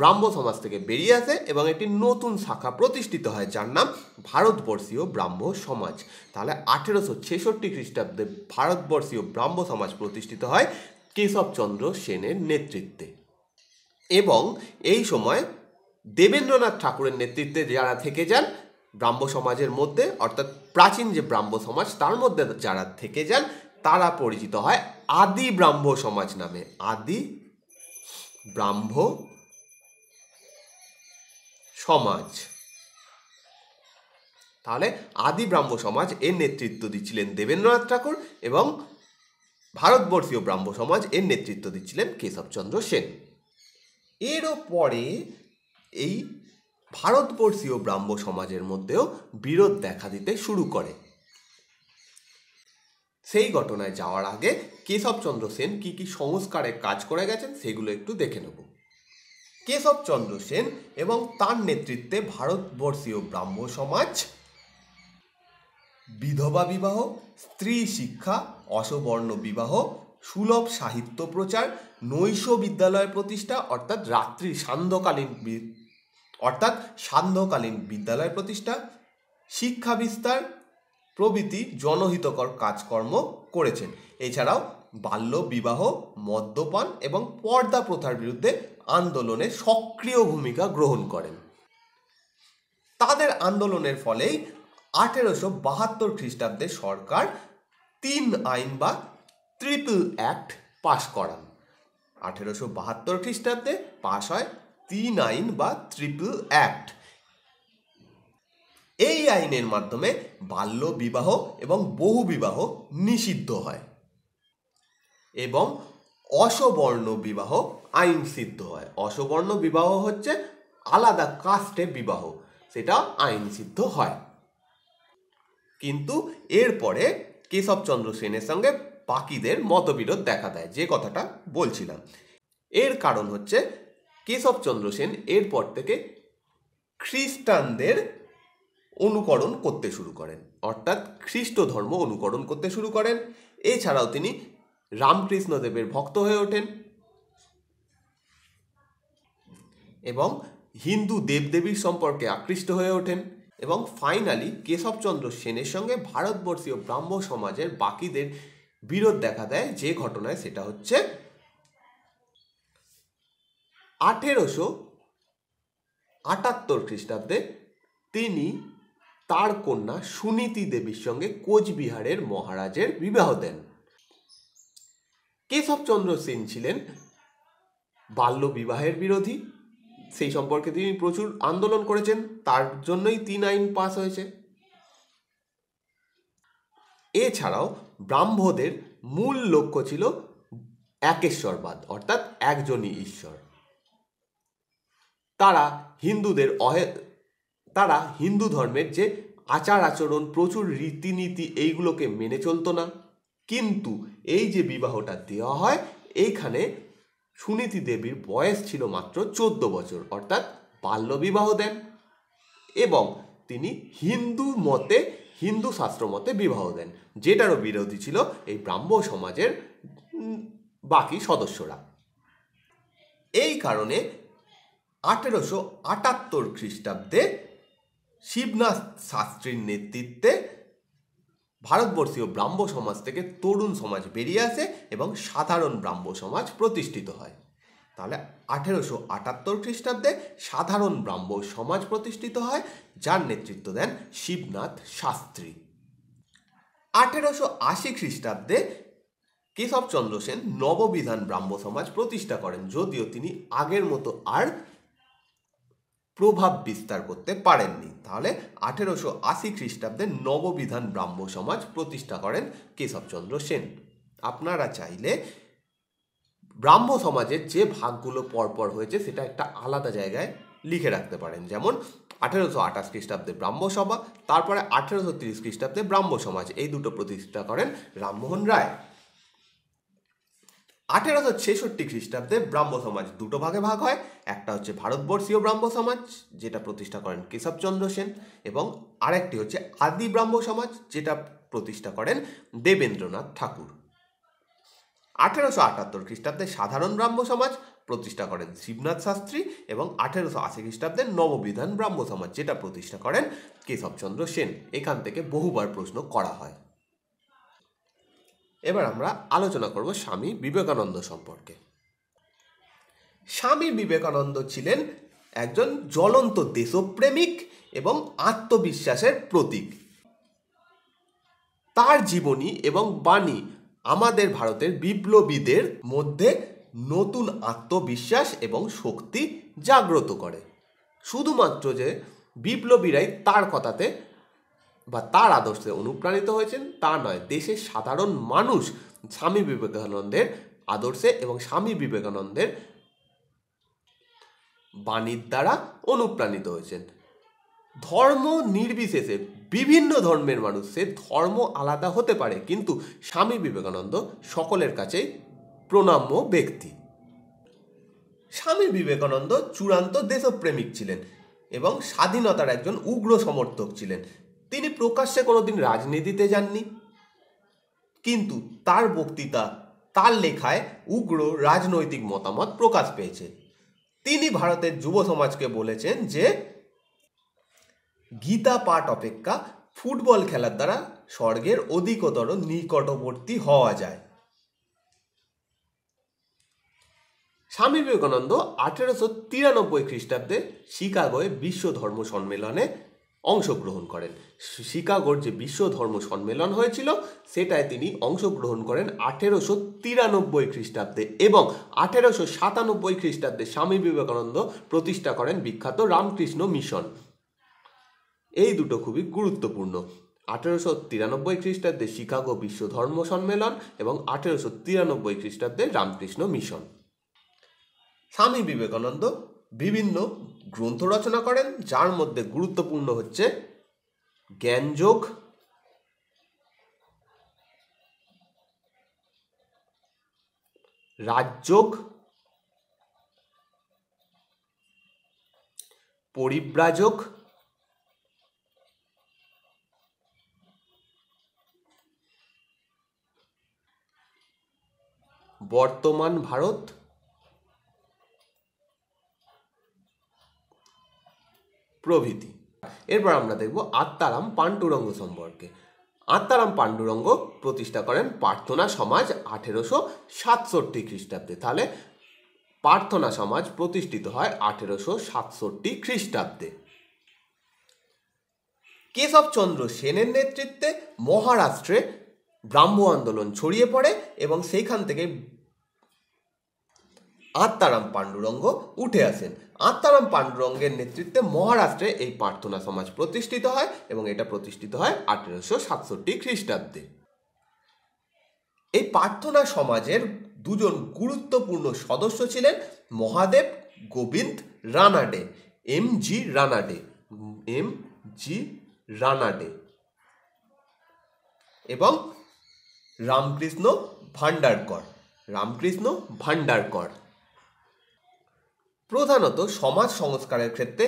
ব্রাহ্ম সমাজ থেকে বেরিয়ে আসে এবং একটি নতুন শাখা প্রতিষ্ঠিত হয় যার নাম ভারতবর্ষীয় ব্রাহ্ম সমাজ তাহলে আঠেরোশো ছেষট্টি খ্রিস্টাব্দে ভারতবর্ষীয় ব্রাহ্ম সমাজ প্রতিষ্ঠিত হয় কেশবচন্দ্র সেনের নেতৃত্বে এবং এই সময় দেবেন্দ্রনাথ ঠাকুরের নেতৃত্বে যারা থেকে যান ব্রাহ্ম সমাজের মধ্যে অর্থাৎ প্রাচীন যে ব্রাহ্ম সমাজ তার মধ্যে যারা থেকে যান তারা পরিচিত হয় আদি ব্রাহ্ম সমাজ নামে আদি ব্রাহ্ম সমাজ তাহলে আদি ব্রাহ্ম সমাজ এর নেতৃত্ব দিচ্ছিলেন দেবেন্দ্রনাথ ঠাকুর এবং ভারতবর্ষীয় ব্রাহ্ম সমাজ এর নেতৃত্ব দিচ্ছিলেন কেশবচন্দ্র সেন এরও পরে এই ভারতবর্ষীয় ব্রাহ্ম সমাজের মধ্যেও বিরোধ দেখা দিতে শুরু করে সেই ঘটনায় যাওয়ার আগে কেশবচন্দ্র সেন কি কি সংস্কারে কাজ করে গেছেন সেগুলো একটু দেখে নেব কেশবচন্দ্র সেন এবং তার নেতৃত্বে ভারতবর্ষীয় ব্রাহ্ম সমাজ বিধবা বিবাহ স্ত্রী শিক্ষা অসবর্ণ বিবাহ সুলভ সাহিত্য প্রচার নৈশ বিদ্যালয় প্রতিষ্ঠা অর্থাৎ রাত্রি সান্ধ্যকালীন অর্থাৎ সান্ধ্যকালীন বিদ্যালয় প্রতিষ্ঠা শিক্ষা বিস্তার প্রভৃতি জনহিতকর কাজকর্ম করেছেন এছাড়াও বাল্য বিবাহ মদ্যপান এবং পর্দা প্রথার বিরুদ্ধে আন্দোলনে সক্রিয় ভূমিকা গ্রহণ করেন তাদের আন্দোলনের ফলেই আঠেরোশো বাহাত্তর খ্রিস্টাব্দে সরকার তিন আইন বা ট্রিপল অ্যাক্ট পাশ করান আঠেরোশো বাহাত্তর খ্রিস্টাব্দে পাশ হয় তিন আইন বা ট্রিপল অ্যাক্ট এই আইনের মাধ্যমে বাল্য বিবাহ এবং বহু বিবাহ নিষিদ্ধ হয় এবং অসবর্ণ বিবাহ আইন সিদ্ধ হয় অসবর্ণ বিবাহ হচ্ছে আলাদা কাস্টে বিবাহ সেটা আইন সিদ্ধ হয় কিন্তু এরপরে কেশবচন্দ্র সেনের সঙ্গে বাকিদের মতবিরোধ দেখা দেয় যে কথাটা বলছিলাম এর কারণ হচ্ছে কেশবচন্দ্র সেন এরপর থেকে খ্রিস্টানদের অনুকরণ করতে শুরু করেন অর্থাৎ খ্রিস্ট ধর্ম অনুকরণ করতে শুরু করেন এছাড়াও তিনি রামকৃষ্ণদেবের ভক্ত হয়ে ওঠেন এবং হিন্দু দেবদেবীর সম্পর্কে আকৃষ্ট হয়ে ওঠেন এবং ফাইনালি কেশবচন্দ্র সেনের সঙ্গে ভারতবর্ষীয় ব্রাহ্ম সমাজের বাকিদের বিরোধ দেখা দেয় যে ঘটনায় সেটা হচ্ছে আঠেরোশো আটাত্তর খ্রিস্টাব্দে তিনি তার কন্যা সুনীতি দেবীর সঙ্গে কোচবিহারের মহারাজের বিবাহ দেন কেশবচন্দ্র সেন ছিলেন বাল্য বিবাহের বিরোধী সেই সম্পর্কে তিনি প্রচুর আন্দোলন করেছেন তার জন্যই তিন আইন পাস হয়েছে এছাড়াও ব্রাহ্মদের মূল লক্ষ্য ছিল একেশ্বরবাদ অর্থাৎ একজনই ঈশ্বর তারা হিন্দুদের অহে তারা হিন্দু ধর্মের যে আচার আচরণ প্রচুর রীতিনীতি এইগুলোকে মেনে চলতো না কিন্তু এই যে বিবাহটা দেওয়া হয় এইখানে সুনীতি দেবীর বয়স ছিল মাত্র চোদ্দ বছর অর্থাৎ বাল্যবিবাহ দেন এবং তিনি হিন্দু মতে হিন্দু শাস্ত্রমতে বিবাহ দেন যেটারও বিরোধী ছিল এই ব্রাহ্ম সমাজের বাকি সদস্যরা এই কারণে আঠেরোশো আটাত্তর খ্রিস্টাব্দে শিবনাথ শাস্ত্রীর নেতৃত্বে ভারতবর্ষীয় ব্রাহ্ম সমাজ থেকে তরুণ সমাজ বেরিয়ে আসে এবং সাধারণ ব্রাহ্ম সমাজ প্রতিষ্ঠিত হয় তাহলে আঠেরোশো আটাত্তর খ্রিস্টাব্দে সাধারণ ব্রাহ্ম সমাজ প্রতিষ্ঠিত হয় যার নেতৃত্ব দেন শিবনাথ শাস্ত্রী আঠেরোশো আশি খ্রিস্টাব্দে কেশবচন্দ্র সেন নববিধান ব্রাহ্ম সমাজ প্রতিষ্ঠা করেন যদিও তিনি আগের মতো আর প্রভাব বিস্তার করতে পারেননি তাহলে আঠেরোশো আশি খ্রিস্টাব্দে নববিধান ব্রাহ্ম সমাজ প্রতিষ্ঠা করেন কেশবচন্দ্র সেন আপনারা চাইলে ব্রাহ্ম সমাজের যে ভাগগুলো পরপর হয়েছে সেটা একটা আলাদা জায়গায় লিখে রাখতে পারেন যেমন আঠেরোশো আঠাশ খ্রিস্টাব্দে ব্রাহ্মসভা তারপরে আঠেরোশো তিরিশ খ্রিস্টাব্দে ব্রাহ্ম সমাজ এই দুটো প্রতিষ্ঠা করেন রামমোহন রায় আঠেরোশো ছেষট্টি খ্রিস্টাব্দে ব্রাহ্ম সমাজ দুটো ভাগে ভাগ হয় একটা হচ্ছে ভারতবর্ষীয় ব্রাহ্ম সমাজ যেটা প্রতিষ্ঠা করেন কেশবচন্দ্র সেন এবং আরেকটি হচ্ছে আদি ব্রাহ্ম সমাজ যেটা প্রতিষ্ঠা করেন দেবেন্দ্রনাথ ঠাকুর আঠেরোশো আটাত্তর খ্রিস্টাব্দে সাধারণ ব্রাহ্ম সমাজ প্রতিষ্ঠা করেন শিবনাথ শাস্ত্রী এবং আঠেরোশো আশি খ্রিস্টাব্দে নববিধান ব্রাহ্ম সমাজ যেটা প্রতিষ্ঠা করেন কেশবচন্দ্র সেন এখান থেকে বহুবার প্রশ্ন করা হয় এবার আমরা আলোচনা করব স্বামী বিবেকানন্দ সম্পর্কে স্বামী বিবেকানন্দ ছিলেন একজন জ্বলন্ত দেশপ্রেমিক এবং আত্মবিশ্বাসের প্রতীক তার জীবনী এবং বাণী আমাদের ভারতের বিপ্লবীদের মধ্যে নতুন আত্মবিশ্বাস এবং শক্তি জাগ্রত করে শুধুমাত্র যে বিপ্লবীরাই তার কথাতে বা তার আদর্শে অনুপ্রাণিত হয়েছেন তা নয় দেশের সাধারণ মানুষ স্বামী বিবেকানন্দের আদর্শে এবং স্বামী বিবেকানন্দের বাণীর দ্বারা অনুপ্রাণিত হয়েছেন ধর্ম নির্বিশেষে বিভিন্ন ধর্মের মানুষ সে ধর্ম আলাদা হতে পারে কিন্তু স্বামী বিবেকানন্দ সকলের কাছেই প্রণাম্য ব্যক্তি স্বামী বিবেকানন্দ চূড়ান্ত দেশপ্রেমিক ছিলেন এবং স্বাধীনতার একজন উগ্র সমর্থক ছিলেন তিনি প্রকাশ্যে কোনোদিন রাজনীতিতে যাননি কিন্তু তার বক্তৃতা তার লেখায় উগ্র রাজনৈতিক মতামত প্রকাশ পেয়েছে তিনি ভারতের যুব সমাজকে বলেছেন যে গীতা পাঠ অপেক্ষা ফুটবল খেলার দ্বারা স্বর্গের অধিকতর নিকটবর্তী হওয়া যায় স্বামী বিবেকানন্দ আঠেরোশো তিরানব্বই খ্রিস্টাব্দে শিকাগোয় বিশ্ব ধর্ম সম্মেলনে অংশগ্রহণ করেন শিকাগোর যে বিশ্ব ধর্ম সম্মেলন হয়েছিল সেটায় তিনি অংশগ্রহণ করেন আঠেরোশো তিরানব্বই খ্রিস্টাব্দে এবং আঠেরোশো সাতানব্বই খ্রিস্টাব্দে স্বামী বিবেকানন্দ প্রতিষ্ঠা করেন বিখ্যাত রামকৃষ্ণ মিশন এই দুটো খুবই গুরুত্বপূর্ণ আঠেরোশো তিরানব্বই খ্রিস্টাব্দে শিকাগো বিশ্ব ধর্ম সম্মেলন এবং আঠেরোশো তিরানব্বই খ্রিস্টাব্দে রামকৃষ্ণ মিশন স্বামী বিবেকানন্দ বিভিন্ন গ্রন্থ রচনা করেন যার মধ্যে গুরুত্বপূর্ণ হচ্ছে জ্ঞানযোগ রাজযোগ পরিব্রাজক বর্তমান ভারত প্রভৃতি এরপর আমরা দেখব আত্মারাম পাণ্ডুরঙ্গ সম্পর্কে আত্মারাম পাণ্ডুরঙ্গ প্রতিষ্ঠা করেন প্রার্থনা সমাজ আঠেরোশো সাতষট্টি খ্রিস্টাব্দে তাহলে প্রার্থনা সমাজ প্রতিষ্ঠিত হয় আঠেরোশো সাতষট্টি খ্রিস্টাব্দে কেশবচন্দ্র সেনের নেতৃত্বে মহারাষ্ট্রে ব্রাহ্ম আন্দোলন ছড়িয়ে পড়ে এবং সেইখান থেকে আত্মারাম পাণ্ডুরঙ্গ উঠে আসেন আত্মারাম পাণ্ডুরঙ্গের নেতৃত্বে মহারাষ্ট্রে এই প্রার্থনা সমাজ প্রতিষ্ঠিত হয় এবং এটা প্রতিষ্ঠিত হয় আঠেরোশো সাতষট্টি খ্রিস্টাব্দে এই প্রার্থনা সমাজের দুজন গুরুত্বপূর্ণ সদস্য ছিলেন Mahadev Govind Ranade M G Ranade M G Ranade এবং রামকৃষ্ণ ভান্ডারকর রামকৃষ্ণ ভান্ডারকর প্রধানত সমাজ সংস্কারের ক্ষেত্রে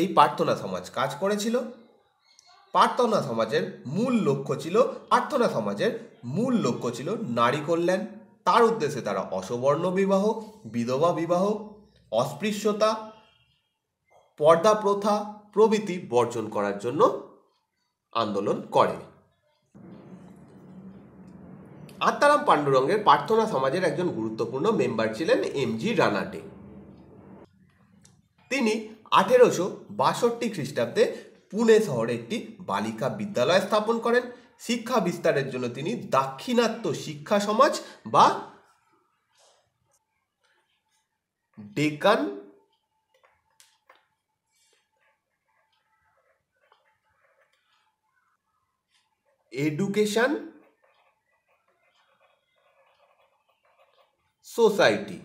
এই প্রার্থনা সমাজ কাজ করেছিল প্রার্থনা সমাজের মূল লক্ষ্য ছিল প্রার্থনা সমাজের মূল লক্ষ্য ছিল নারী কল্যাণ তার উদ্দেশ্যে তারা অসবর্ণ বিবাহ বিধবা বিবাহ অস্পৃশ্যতা পর্দা প্রথা প্রভৃতি বর্জন করার জন্য আন্দোলন করে আত্মারাম পাণ্ডুরঙ্গের প্রার্থনা সমাজের একজন গুরুত্বপূর্ণ মেম্বার ছিলেন এম জি রানাটে তিনি আঠেরোশো বাষট্টি খ্রিস্টাব্দে পুনে শহরে একটি বালিকা বিদ্যালয় স্থাপন করেন শিক্ষা বিস্তারের জন্য তিনি দাক্ষিণাত্য শিক্ষা সমাজ বা ডেকান এডুকেশন সোসাইটি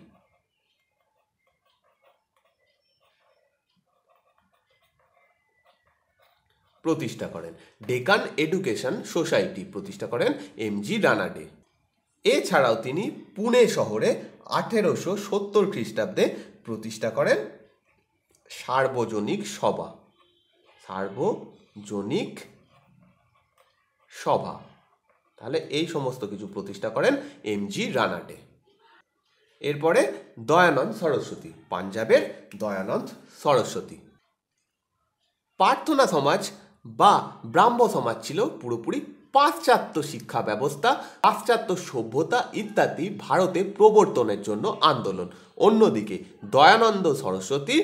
প্রতিষ্ঠা করেন ডেকান এডুকেশন সোসাইটি প্রতিষ্ঠা করেন এম জি রানাডে এছাড়াও তিনি পুনে শহরে আঠেরোশো সত্তর খ্রিস্টাব্দে প্রতিষ্ঠা করেন সার্বজনিক সভা সার্বজনিক সভা তাহলে এই সমস্ত কিছু প্রতিষ্ঠা করেন এম জি রানাটে এরপরে দয়ানন্দ সরস্বতী পাঞ্জাবের দয়ানন্দ সরস্বতী প্রার্থনা সমাজ বা ব্রাহ্ম সমাজ ছিল পুরোপুরি পাশ্চাত্য শিক্ষা ব্যবস্থা পাশ্চাত্য সভ্যতা ইত্যাদি ভারতে প্রবর্তনের জন্য আন্দোলন অন্যদিকে দয়ানন্দ সরস্বতী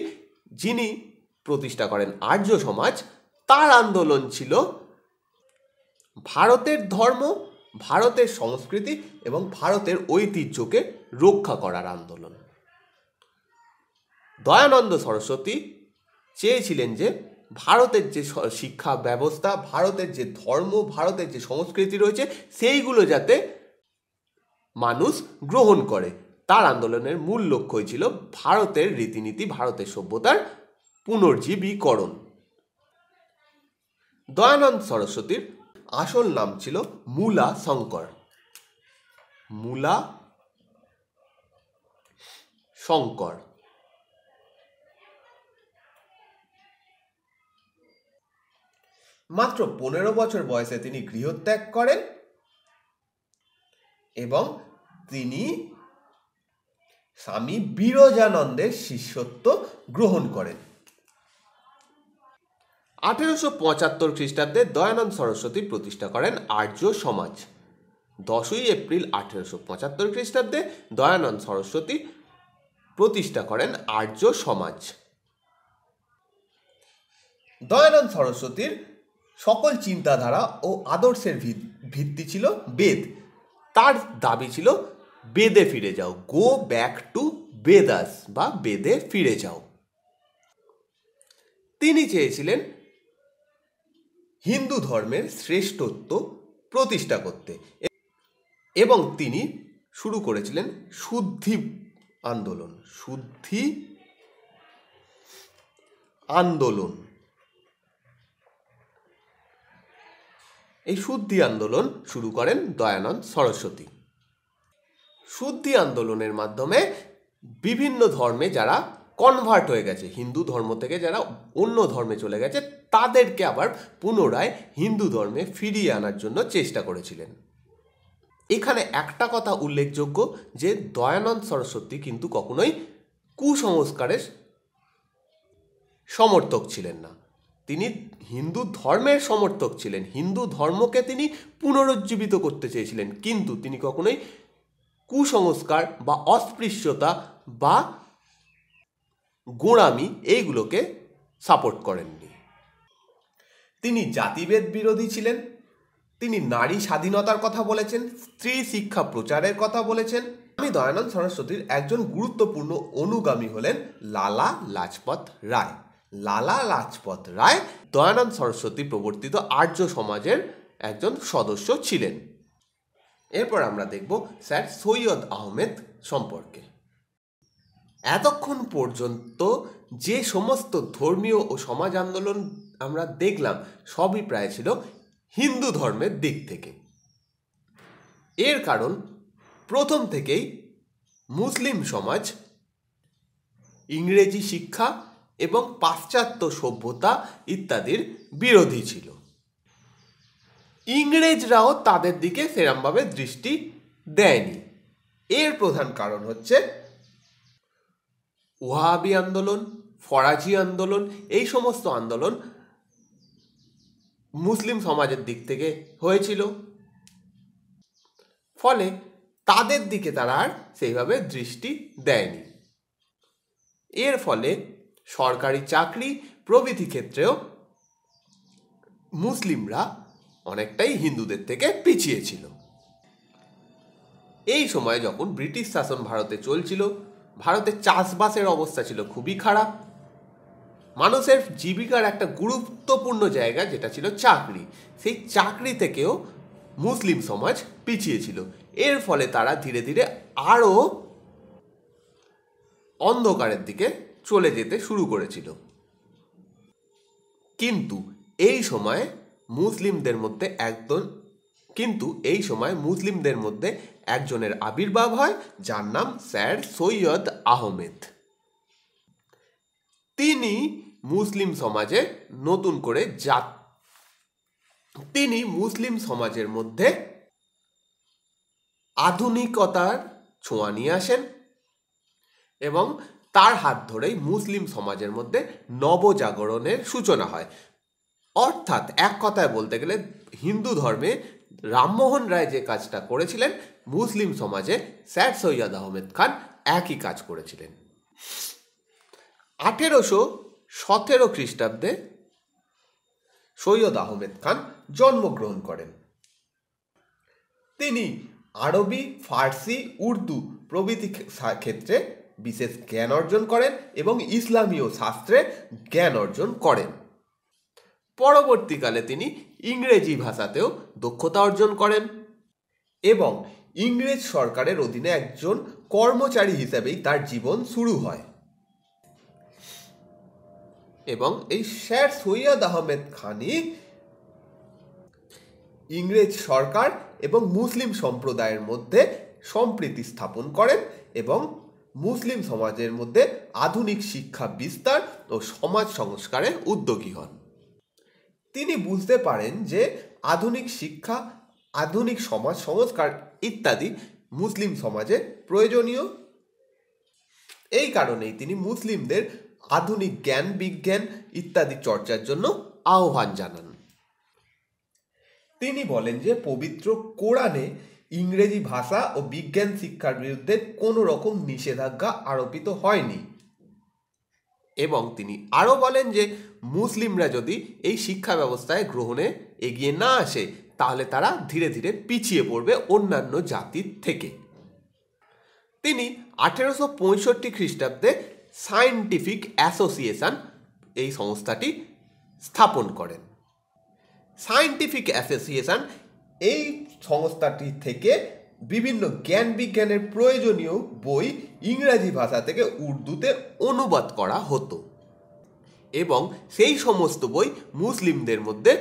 যিনি প্রতিষ্ঠা করেন আর্য সমাজ তার আন্দোলন ছিল ভারতের ধর্ম ভারতের সংস্কৃতি এবং ভারতের ঐতিহ্যকে রক্ষা করার আন্দোলন দয়ানন্দ সরস্বতী চেয়েছিলেন যে ভারতের যে শিক্ষা ব্যবস্থা ভারতের যে ধর্ম ভারতের যে সংস্কৃতি রয়েছে সেইগুলো যাতে মানুষ গ্রহণ করে তার আন্দোলনের মূল লক্ষ্যই ছিল ভারতের রীতিনীতি ভারতের সভ্যতার পুনর্জীবীকরণ দয়ানন্দ সরস্বতীর আসল নাম ছিল মূলা শঙ্কর মূলা শঙ্কর মাত্র পনেরো বছর বয়সে তিনি গৃহত্যাগ করেন এবং তিনি স্বামী বিরজানন্দের শিষ্যত্ব গ্রহণ করেন আঠেরোশো পঁচাত্তর খ্রিস্টাব্দে দয়ানন্দ সরস্বতী প্রতিষ্ঠা করেন আর্য সমাজ দশই এপ্রিল আঠেরোশো পঁচাত্তর খ্রিস্টাব্দে দয়ানন্দ সরস্বতী প্রতিষ্ঠা করেন আর্য সমাজ দয়ানন্দ সরস্বতীর সকল চিন্তাধারা ও আদর্শের ভিত্তি ছিল বেদ তার দাবি ছিল বেদে ফিরে যাও গো ব্যাক টু বেদাস বা বেদে ফিরে যাও তিনি চেয়েছিলেন হিন্দু ধর্মের শ্রেষ্ঠত্ব প্রতিষ্ঠা করতে এবং তিনি শুরু করেছিলেন শুদ্ধি আন্দোলন শুদ্ধি আন্দোলন এই শুদ্ধি আন্দোলন শুরু করেন দয়ানন্দ সরস্বতী শুদ্ধি আন্দোলনের মাধ্যমে বিভিন্ন ধর্মে যারা কনভার্ট হয়ে গেছে হিন্দু ধর্ম থেকে যারা অন্য ধর্মে চলে গেছে তাদেরকে আবার পুনরায় হিন্দু ধর্মে ফিরিয়ে আনার জন্য চেষ্টা করেছিলেন এখানে একটা কথা উল্লেখযোগ্য যে দয়ানন্দ সরস্বতী কিন্তু কখনোই কুসংস্কারের সমর্থক ছিলেন না তিনি হিন্দু ধর্মের সমর্থক ছিলেন হিন্দু ধর্মকে তিনি পুনরুজ্জীবিত করতে চেয়েছিলেন কিন্তু তিনি কখনোই কুসংস্কার বা অস্পৃশ্যতা বা গোঁড়ামি এইগুলোকে সাপোর্ট করেননি তিনি জাতিভেদ বিরোধী ছিলেন তিনি নারী স্বাধীনতার কথা বলেছেন স্ত্রী শিক্ষা প্রচারের কথা বলেছেন আমি দয়ানন্দ সরস্বতীর একজন গুরুত্বপূর্ণ অনুগামী হলেন লালা লাজপত রায় লালা লাজপত রায় দয়ানন্দ সরস্বতী প্রবর্তিত আর্য সমাজের একজন সদস্য ছিলেন এরপর আমরা দেখব স্যার সৈয়দ আহমেদ সম্পর্কে এতক্ষণ পর্যন্ত যে সমস্ত ধর্মীয় ও সমাজ আন্দোলন আমরা দেখলাম সবই প্রায় ছিল হিন্দু ধর্মের দিক থেকে এর কারণ প্রথম থেকেই মুসলিম সমাজ ইংরেজি শিক্ষা এবং পাশ্চাত্য সভ্যতা ইত্যাদির বিরোধী ছিল ইংরেজরাও তাদের দিকে সেরমভাবে দৃষ্টি দেয়নি এর প্রধান কারণ হচ্ছে ওয়াহাবি আন্দোলন ফরাজি আন্দোলন এই সমস্ত আন্দোলন মুসলিম সমাজের দিক থেকে হয়েছিল ফলে তাদের দিকে তারা আর সেইভাবে দৃষ্টি দেয়নি এর ফলে সরকারি চাকরি প্রভৃতি ক্ষেত্রেও মুসলিমরা অনেকটাই হিন্দুদের থেকে পিছিয়ে ছিল এই সময় যখন ব্রিটিশ শাসন ভারতে চলছিল ভারতে চাষবাসের অবস্থা ছিল খুবই খারাপ মানুষের জীবিকার একটা গুরুত্বপূর্ণ জায়গা যেটা ছিল চাকরি সেই চাকরি থেকেও মুসলিম সমাজ পিছিয়ে ছিল এর ফলে তারা ধীরে ধীরে আরও অন্ধকারের দিকে চলে যেতে শুরু করেছিল কিন্তু এই সময় মুসলিমদের মধ্যে একজন কিন্তু এই সময় মুসলিমদের মধ্যে একজনের আবির্ভাব হয় যার নাম স্যার সৈয়দ আহমেদ তিনি মুসলিম সমাজে নতুন করে জাত তিনি মুসলিম সমাজের মধ্যে আধুনিকতার ছোঁয়া নিয়ে আসেন এবং তার হাত ধরেই মুসলিম সমাজের মধ্যে নবজাগরণের সূচনা হয় অর্থাৎ এক কথায় বলতে গেলে হিন্দু ধর্মে রামমোহন রায় যে কাজটা করেছিলেন মুসলিম সমাজে স্যার সৈয়দ আহমেদ খান একই কাজ করেছিলেন আঠেরোশো সতেরো খ্রিস্টাব্দে সৈয়দ আহমেদ খান জন্মগ্রহণ করেন তিনি আরবি ফার্সি উর্দু প্রভৃতি ক্ষেত্রে বিশেষ জ্ঞান অর্জন করেন এবং ইসলামীয় শাস্ত্রে জ্ঞান অর্জন করেন পরবর্তীকালে তিনি ইংরেজি ভাষাতেও দক্ষতা অর্জন করেন এবং ইংরেজ সরকারের অধীনে একজন কর্মচারী হিসেবেই তার জীবন শুরু হয় এবং এই স্যার সৈয়দ আহমেদ খানি ইংরেজ সরকার এবং মুসলিম সম্প্রদায়ের মধ্যে সম্প্রীতি স্থাপন করেন এবং মুসলিম সমাজের মধ্যে আধুনিক শিক্ষা বিস্তার ও সমাজ সংস্কারে উদ্যোগী হন তিনি বুঝতে পারেন যে আধুনিক শিক্ষা আধুনিক সমাজ সংস্কার ইত্যাদি মুসলিম সমাজে প্রয়োজনীয় এই কারণেই তিনি মুসলিমদের আধুনিক জ্ঞান বিজ্ঞান ইত্যাদি চর্চার জন্য আহ্বান জানান তিনি বলেন যে পবিত্র কোরআনে ইংরেজি ভাষা ও বিজ্ঞান শিক্ষার বিরুদ্ধে কোনো রকম নিষেধাজ্ঞা আরোপিত হয়নি এবং তিনি আরও বলেন যে মুসলিমরা যদি এই শিক্ষা ব্যবস্থায় গ্রহণে এগিয়ে না আসে তাহলে তারা ধীরে ধীরে পিছিয়ে পড়বে অন্যান্য জাতির থেকে তিনি আঠেরোশো পঁয়ষট্টি খ্রিস্টাব্দে সায়েন্টিফিক অ্যাসোসিয়েশন এই সংস্থাটি স্থাপন করেন সায়েন্টিফিক অ্যাসোসিয়েশন এই সংস্থাটি থেকে বিভিন্ন জ্ঞান বিজ্ঞানের প্রয়োজনীয় বই ইংরাজি ভাষা থেকে উর্দুতে অনুবাদ করা হতো এবং সেই সমস্ত বই মুসলিমদের মধ্যে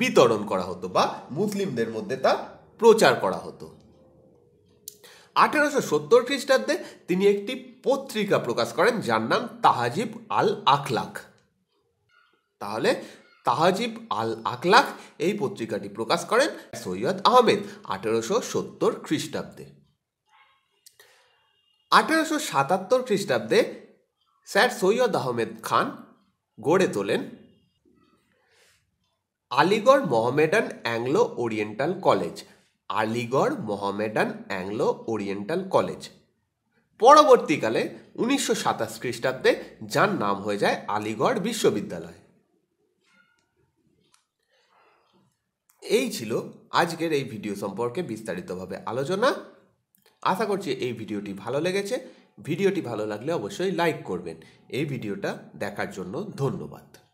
বিতরণ করা হতো বা মুসলিমদের মধ্যে তা প্রচার করা হতো আঠেরোশো সত্তর খ্রিস্টাব্দে তিনি একটি পত্রিকা প্রকাশ করেন যার নাম তাহাজিব আল আখলাক তাহলে তাহাজিব আল আকলাক এই পত্রিকাটি প্রকাশ করেন সৈয়দ আহমেদ আঠেরোশো সত্তর খ্রিস্টাব্দে আঠেরোশো সাতাত্তর খ্রিস্টাব্দে স্যার সৈয়দ আহমেদ খান গড়ে তোলেন Aligarh Mohammedan Anglo Oriental college Aligarh Mohammedan Anglo Oriental college পরবর্তীকালে উনিশশো সাতাশ খ্রিস্টাব্দে যার নাম হয়ে যায় আলিগড় বিশ্ববিদ্যালয় এই ছিল আজকের এই ভিডিও সম্পর্কে বিস্তারিতভাবে আলোচনা আশা করছি এই ভিডিওটি ভালো লেগেছে ভিডিওটি ভালো লাগলে অবশ্যই লাইক করবেন এই ভিডিওটা দেখার জন্য ধন্যবাদ